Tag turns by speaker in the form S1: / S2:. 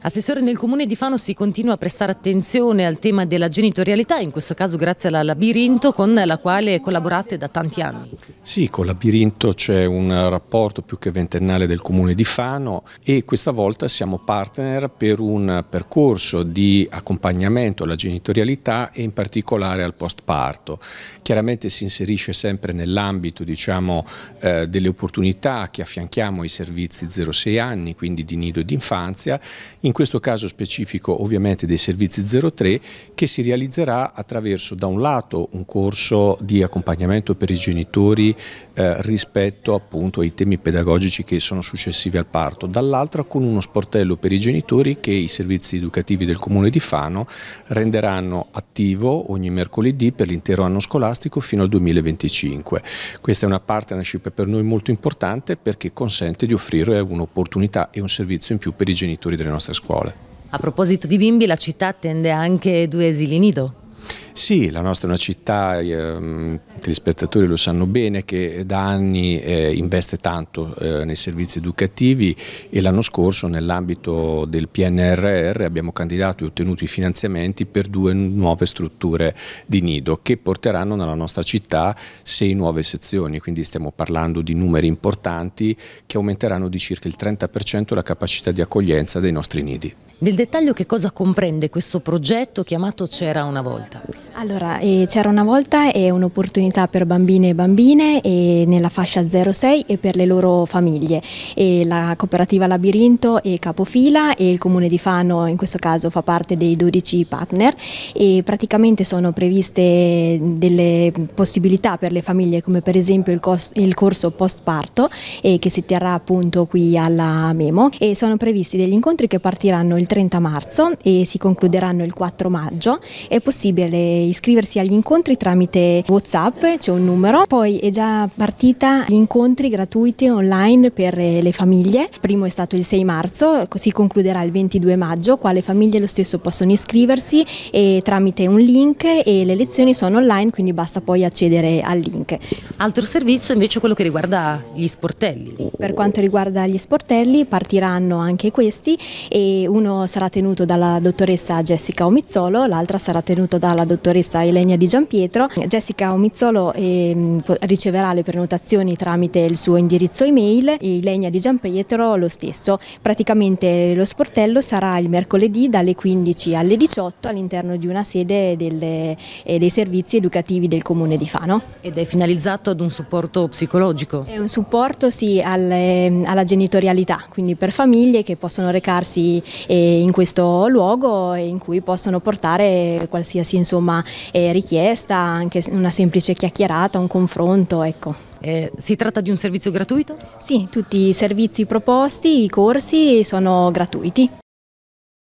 S1: Assessore, nel comune di Fano si continua a prestare attenzione al tema della genitorialità, in questo caso grazie alla Labirinto con la quale collaborate da tanti anni.
S2: Sì, con Labirinto c'è un rapporto più che ventennale del comune di Fano e questa volta siamo partner per un percorso di accompagnamento alla genitorialità e in particolare al postparto. Chiaramente si inserisce sempre nell'ambito diciamo, eh, delle opportunità che affianchiamo ai servizi 06 anni, quindi di nido e di infanzia, in questo caso specifico ovviamente dei servizi 03 che si realizzerà attraverso da un lato un corso di accompagnamento per i genitori eh, rispetto appunto ai temi pedagogici che sono successivi al parto, dall'altra con uno sportello per i genitori che i servizi educativi del Comune di Fano renderanno attivo ogni mercoledì per l'intero anno scolastico fino al 2025. Questa è una partnership per noi molto importante perché consente di offrire un'opportunità e un servizio in più per i genitori delle nostre scuole.
S1: A proposito di bimbi, la città attende anche due esili nido.
S2: Sì, la nostra è una città, ehm, i telespettatori lo sanno bene, che da anni eh, investe tanto eh, nei servizi educativi e l'anno scorso nell'ambito del PNRR abbiamo candidato e ottenuto i finanziamenti per due nuove strutture di nido che porteranno nella nostra città sei nuove sezioni, quindi stiamo parlando di numeri importanti che aumenteranno di circa il 30% la capacità di accoglienza dei nostri nidi.
S1: Nel dettaglio che cosa comprende questo progetto chiamato C'era una volta?
S3: Allora, eh, c'era una volta e eh, un'opportunità per bambine e bambine e eh, nella fascia 06 e per le loro famiglie. E eh, la cooperativa Labirinto è capofila e il comune di Fano in questo caso fa parte dei 12 partner e praticamente sono previste delle possibilità per le famiglie come per esempio il, il corso post parto eh, che si terrà appunto qui alla Memo e sono previsti degli incontri che partiranno il 30 marzo e si concluderanno il 4 maggio. È possibile iscriversi agli incontri tramite Whatsapp, c'è un numero, poi è già partita gli incontri gratuiti online per eh, le famiglie, il primo è stato il 6 marzo, si concluderà il 22 maggio, qua le famiglie lo stesso possono iscriversi e tramite un link e le lezioni sono online quindi basta poi accedere al link. Altro servizio invece è quello che riguarda gli sportelli. Sì, per quanto riguarda gli sportelli partiranno anche questi e uno sarà tenuto dalla dottoressa Jessica Omizzolo, l'altra sarà tenuto dalla dottoressa dottoressa Elenia Di Giampietro. Jessica Omizzolo eh, riceverà le prenotazioni tramite il suo indirizzo email e Elenia Di Giampietro lo stesso. Praticamente lo sportello sarà il mercoledì dalle 15 alle 18 all'interno di una sede delle, eh, dei servizi educativi del Comune di Fano. Ed è finalizzato ad un supporto psicologico? È un supporto sì alle, ehm, alla genitorialità, quindi per famiglie che possono recarsi eh, in questo luogo e in cui possono portare qualsiasi insomma, eh, richiesta, anche una semplice chiacchierata, un confronto. Ecco. Eh, si tratta di un servizio gratuito? Sì, tutti i servizi proposti, i corsi sono gratuiti.